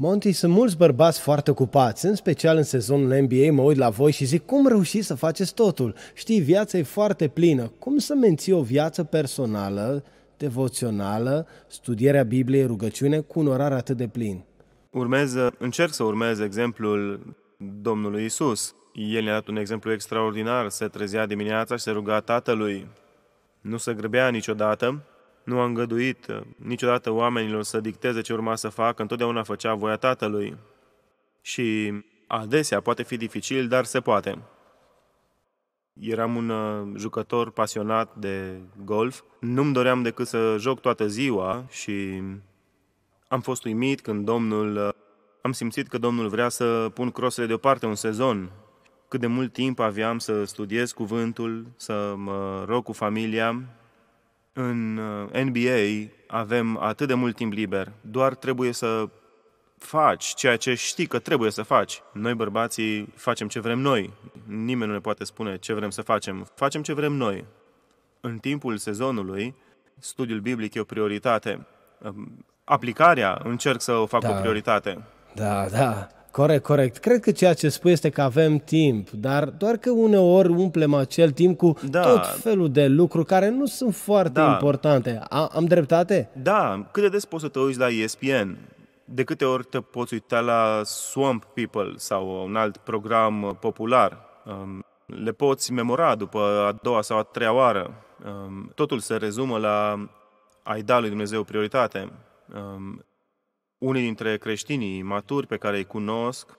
Monty, sunt mulți bărbați foarte ocupați, în special în sezonul NBA, mă uit la voi și zic cum reușiți să faceți totul. Știi, viața e foarte plină. Cum să menții o viață personală, devoțională, studierea Bibliei, rugăciune cu un orar atât de plin? Urmează, încerc să urmez exemplul Domnului Isus. El ne-a dat un exemplu extraordinar. Se trezea dimineața și se ruga Tatălui. Nu se grăbea niciodată, nu a îngăduit uh, niciodată oamenilor să dicteze ce urma să facă, întotdeauna făcea voia Tatălui. Și adesea poate fi dificil, dar se poate. Eram un uh, jucător pasionat de golf. Nu-mi doream decât să joc toată ziua și am fost uimit când domnul... Uh, am simțit că domnul vrea să pun crosele deoparte un sezon. Cât de mult timp aveam să studiez cuvântul, să mă rog cu familia, în uh, NBA avem atât de mult timp liber, doar trebuie să faci ceea ce știi că trebuie să faci. Noi bărbații facem ce vrem noi. Nimeni nu ne poate spune ce vrem să facem. Facem ce vrem noi. În timpul sezonului, studiul biblic e o prioritate. Aplicarea încerc să o fac da. o prioritate. Da, da. Corect, corect. Cred că ceea ce spui este că avem timp, dar doar că uneori umplem acel timp cu da. tot felul de lucruri care nu sunt foarte da. importante. A, am dreptate? Da. Cât de des poți să te uiți la ESPN? De câte ori te poți uita la Swamp People sau un alt program popular? Um, le poți memora după a doua sau a treia oară. Um, totul se rezumă la ai da lui Dumnezeu prioritate. Um, unii dintre creștinii maturi pe care îi cunosc,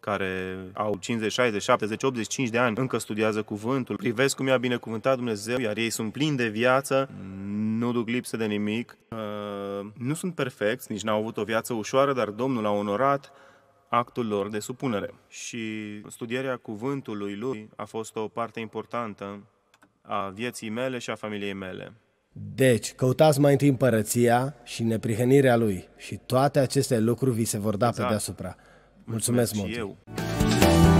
care au 50, 60, 70, 85 de ani, încă studiază cuvântul, privesc cum i-a binecuvântat Dumnezeu, iar ei sunt plini de viață, nu duc lipsă de nimic, uh, nu sunt perfecți, nici n-au avut o viață ușoară, dar Domnul a onorat actul lor de supunere. Și studierea cuvântului lui a fost o parte importantă a vieții mele și a familiei mele. Deci, căutați mai întâi împărăția și neprihănirea lui și toate aceste lucruri vi se vor da exact. pe deasupra. Mulțumesc, Mulțumesc mult! Eu.